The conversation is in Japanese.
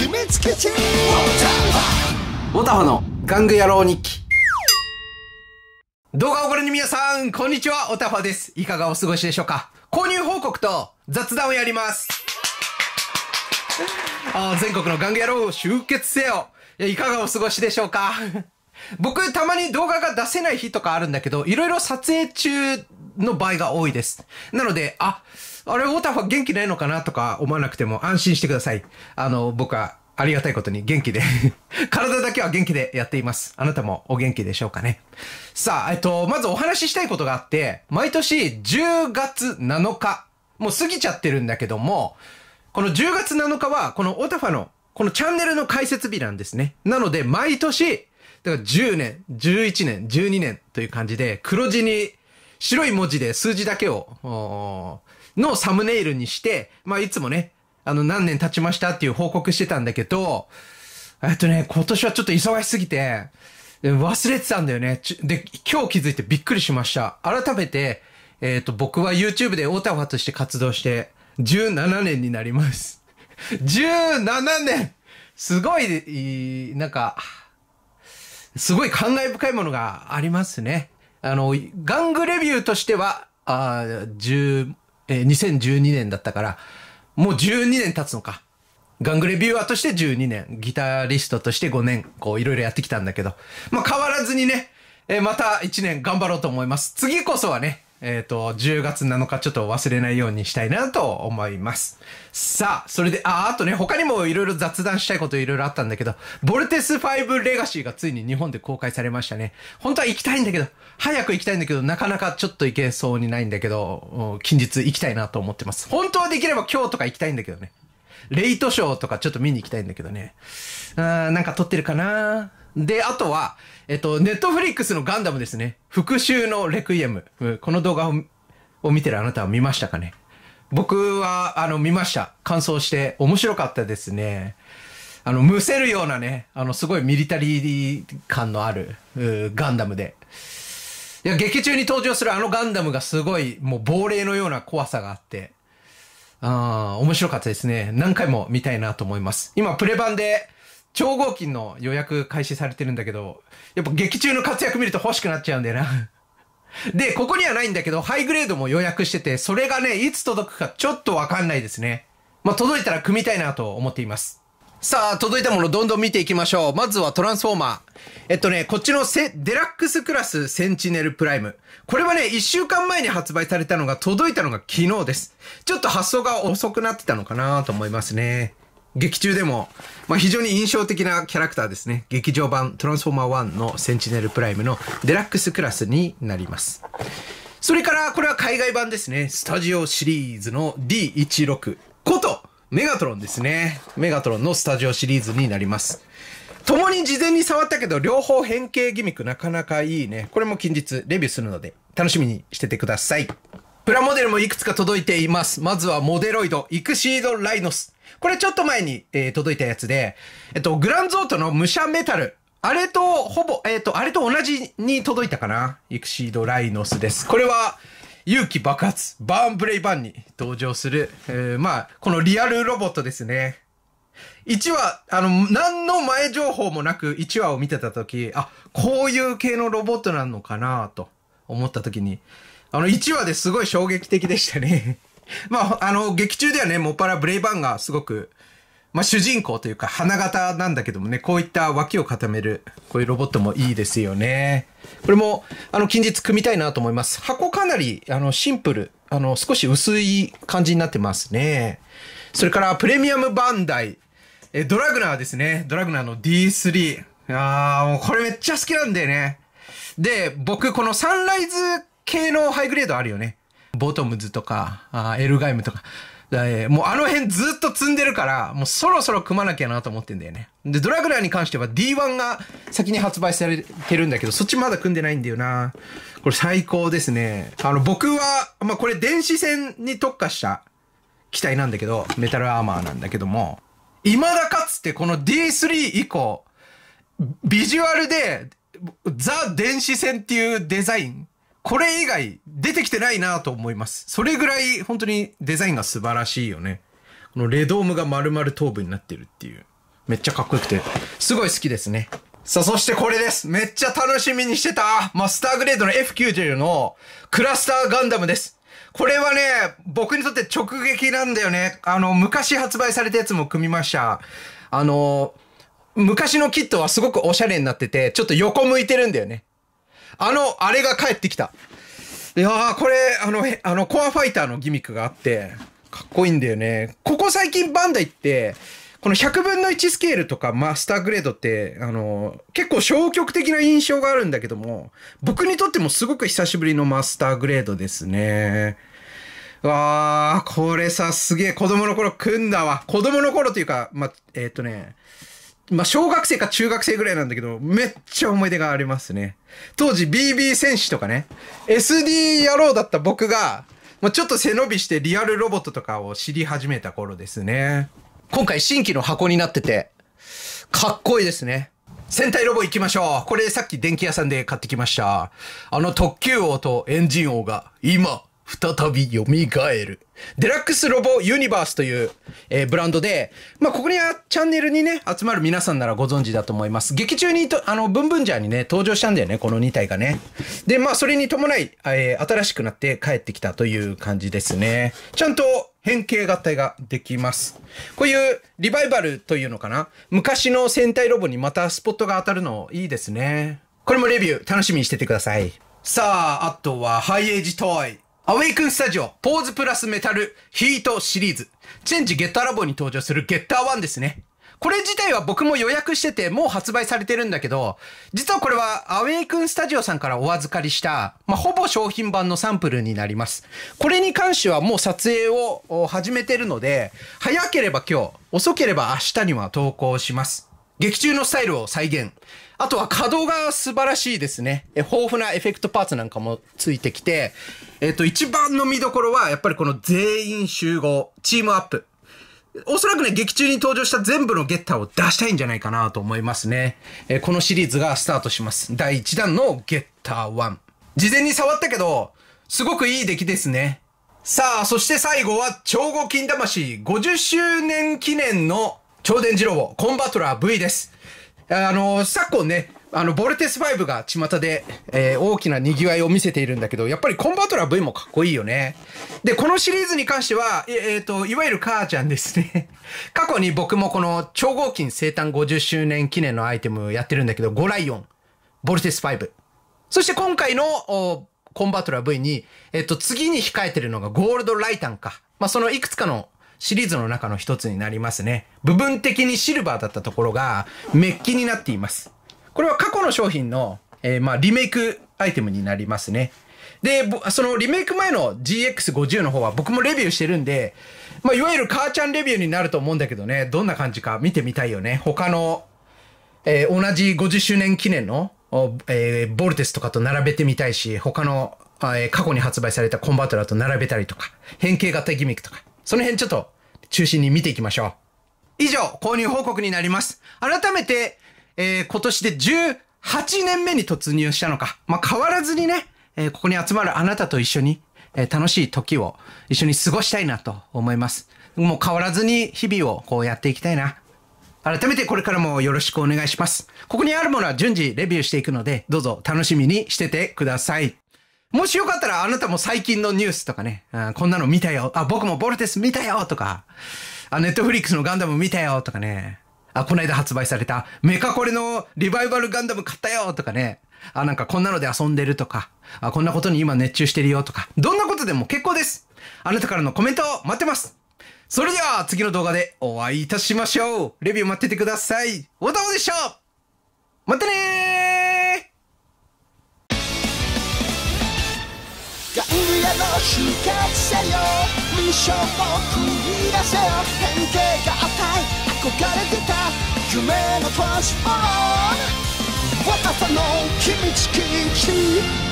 秘め基けウォータタファの玩具野郎日記動画をご覧の皆さん、こんにちは、おたファです。いかがお過ごしでしょうか購入報告と雑談をやります。あ全国の玩具野郎を集結せよいや。いかがお過ごしでしょうか僕、たまに動画が出せない日とかあるんだけど、いろいろ撮影中の場合が多いです。なので、あ、あれ、ウォーターファ元気ないのかなとか思わなくても安心してください。あの、僕はありがたいことに元気で 体だけは元気でやっています。あなたもお元気でしょうかね。さあ、えっと、まずお話ししたいことがあって、毎年10月7日、もう過ぎちゃってるんだけども、この10月7日は、このオタファの、このチャンネルの開設日なんですね。なので、毎年、だから10年、11年、12年という感じで、黒字に白い文字で数字だけを、のサムネイルにして、まあいつもね、あの何年経ちましたっていう報告してたんだけど、えっとね、今年はちょっと忙しすぎて、忘れてたんだよね。で、今日気づいてびっくりしました。改めて、えっ、ー、と、僕は YouTube でオタファとして活動して、17年になります。17 年すごい、なんか、すごい感慨深いものがありますね。あの、玩具レビューとしては、あ10えー、2012年だったから、もう12年経つのか。ガングレビューアーとして12年、ギタリストとして5年、こういろいろやってきたんだけど、まあ変わらずにね、えー、また1年頑張ろうと思います。次こそはね、えっ、ー、と、10月7日ちょっと忘れないようにしたいなと思います。さあ、それで、あ、あとね、他にもいろいろ雑談したいこといろいろあったんだけど、ボルテス5レガシーがついに日本で公開されましたね。本当は行きたいんだけど、早く行きたいんだけど、なかなかちょっと行けそうにないんだけど、近日行きたいなと思ってます。本当はできれば今日とか行きたいんだけどね。レイトショーとかちょっと見に行きたいんだけどね。あーなんか撮ってるかなで、あとは、えっと、ネットフリックスのガンダムですね。復讐のレクイエム。この動画を見てるあなたは見ましたかね僕は、あの、見ました。感想して、面白かったですね。あの、むせるようなね、あの、すごいミリタリー感のある、ガンダムで。いや、劇中に登場するあのガンダムがすごい、もう亡霊のような怖さがあって、ああ、面白かったですね。何回も見たいなと思います。今、プレ版で、超合金の予約開始されてるんだけど、やっぱ劇中の活躍見ると欲しくなっちゃうんだよな。で、ここにはないんだけど、ハイグレードも予約してて、それがね、いつ届くかちょっとわかんないですね。まあ、届いたら組みたいなと思っています。さあ、届いたものどんどん見ていきましょう。まずはトランスフォーマー。えっとね、こっちのセ、デラックスクラスセンチネルプライム。これはね、1週間前に発売されたのが、届いたのが昨日です。ちょっと発送が遅くなってたのかなと思いますね。劇中でも、まあ、非常に印象的なキャラクターですね。劇場版トランスフォーマー1のセンチネルプライムのデラックスクラスになります。それから、これは海外版ですね。スタジオシリーズの D16 こと、メガトロンですね。メガトロンのスタジオシリーズになります。共に事前に触ったけど、両方変形ギミックなかなかいいね。これも近日レビューするので、楽しみにしててください。プラモデルもいくつか届いています。まずはモデロイド、イクシード・ライノス。これちょっと前に、えー、届いたやつで、えっと、グランゾートの武者メタル。あれと、ほぼ、えっ、と、あれと同じに届いたかな。イクシード・ライノスです。これは、勇気爆発、バーンブレイバンに登場する、えー、まあ、このリアルロボットですね。1話、あの、何の前情報もなく1話を見てた時、あ、こういう系のロボットなのかなと思った時に、あの、1話ですごい衝撃的でしたね まあ、あの、劇中ではね、もっぱらブレイバンがすごく、まあ、主人公というか、花形なんだけどもね、こういった脇を固める、こういうロボットもいいですよね。これも、あの、近日組みたいなと思います。箱かなり、あの、シンプル、あの、少し薄い感じになってますね。それから、プレミアムバンダイ、え、ドラグナーですね。ドラグナーの D3。あー、もうこれめっちゃ好きなんだよね。で、僕、このサンライズ系のハイグレードあるよね。ボトムズとか、あエルガイムとか、えもうあの辺ずっと積んでるから、もうそろそろ組まなきゃなと思ってんだよね。で、ドラグラーに関しては D1 が先に発売されてるんだけど、そっちまだ組んでないんだよな。これ最高ですね。あの、僕は、まあ、これ電子戦に特化した機体なんだけど、メタルアーマーなんだけども、未だかつてこの D3 以降、ビジュアルで、ザ・電子戦っていうデザインこれ以外出てきてないなと思います。それぐらい本当にデザインが素晴らしいよね。このレドームが丸々頭部になってるっていう。めっちゃかっこよくて、すごい好きですね。さあ、そしてこれです。めっちゃ楽しみにしてた。マスターグレードの F90 のクラスターガンダムです。これはね、僕にとって直撃なんだよね。あの、昔発売されたやつも組みました。あの、昔のキットはすごくおしゃれになってて、ちょっと横向いてるんだよね。あの、あれが帰ってきた。いやー、これ、あの、あの、コアファイターのギミックがあって、かっこいいんだよね。ここ最近バンダイって、この100分の1スケールとかマスターグレードって、あの、結構消極的な印象があるんだけども、僕にとってもすごく久しぶりのマスターグレードですね。わあ、これさ、すげえ子供の頃組んだわ。子供の頃というか、ま、えー、っとね、まあ、小学生か中学生ぐらいなんだけど、めっちゃ思い出がありますね。当時 BB 戦士とかね、SD 野郎だった僕が、まあ、ちょっと背伸びしてリアルロボットとかを知り始めた頃ですね。今回新規の箱になってて、かっこいいですね。戦隊ロボ行きましょう。これさっき電気屋さんで買ってきました。あの特急王とエンジン王が今再び蘇る。デラックスロボユニバースという、えー、ブランドで、まあ、ここにチャンネルにね、集まる皆さんならご存知だと思います。劇中にと、あの、ブンブンジャーにね、登場したんだよね、この2体がね。で、まあ、それに伴い、えー、新しくなって帰ってきたという感じですね。ちゃんと変形合体ができます。こういうリバイバルというのかな。昔の戦隊ロボにまたスポットが当たるのいいですね。これもレビュー楽しみにしててください。さあ、あとはハイエイジトイ。アウェイクンスタジオ、ポーズプラスメタル、ヒートシリーズ。チェンジゲッターラボに登場するゲッター1ですね。これ自体は僕も予約してて、もう発売されてるんだけど、実はこれはアウェイクンスタジオさんからお預かりした、まあ、ほぼ商品版のサンプルになります。これに関してはもう撮影を始めてるので、早ければ今日、遅ければ明日には投稿します。劇中のスタイルを再現。あとは稼働が素晴らしいですね。豊富なエフェクトパーツなんかもついてきて、えっ、ー、と、一番の見どころは、やっぱりこの全員集合、チームアップ。おそらくね、劇中に登場した全部のゲッターを出したいんじゃないかなと思いますね。えー、このシリーズがスタートします。第1弾のゲッター1。事前に触ったけど、すごくいい出来ですね。さあ、そして最後は、超合金魂50周年記念の超伝次郎コンバトラー V です。あの、昨今ね、あの、ボルテス5が巷で、えー、大きな賑わいを見せているんだけど、やっぱりコンバトラー V もかっこいいよね。で、このシリーズに関しては、ええー、と、いわゆる母ちゃんですね。過去に僕もこの超合金生誕50周年記念のアイテムやってるんだけど、ゴライオン、ボルテス5。そして今回の、コンバトラー V に、えっ、ー、と、次に控えてるのがゴールドライタンか。まあ、そのいくつかのシリーズの中の一つになりますね。部分的にシルバーだったところが、メッキになっています。これは過去の商品の、えー、まあ、リメイクアイテムになりますね。で、そのリメイク前の GX50 の方は僕もレビューしてるんで、まあ、いわゆる母ちゃんレビューになると思うんだけどね、どんな感じか見てみたいよね。他の、えー、同じ50周年記念の、えー、ボルテスとかと並べてみたいし、他の、えー、過去に発売されたコンバートラーと並べたりとか、変形型ギミックとか。その辺ちょっと中心に見ていきましょう。以上、購入報告になります。改めて、えー、今年で18年目に突入したのか。まあ、変わらずにね、えー、ここに集まるあなたと一緒に、えー、楽しい時を一緒に過ごしたいなと思います。もう変わらずに日々をこうやっていきたいな。改めてこれからもよろしくお願いします。ここにあるものは順次レビューしていくので、どうぞ楽しみにしててください。もしよかったらあなたも最近のニュースとかね、うん、こんなの見たよ。あ、僕もボルテス見たよとか、あ、ネットフリックスのガンダム見たよとかね。あ、この間発売されたメカコレのリバイバルガンダム買ったよとかね。あ、なんかこんなので遊んでるとか、あ、こんなことに今熱中してるよとか、どんなことでも結構です。あなたからのコメントを待ってます。それでは次の動画でお会いいたしましょう。レビュー待っててください。おたおでしたまたねー昼への集血せよミッションを繰り出せよ変形が赤い。憧れてた夢のトランスフォーム若さの秘密基地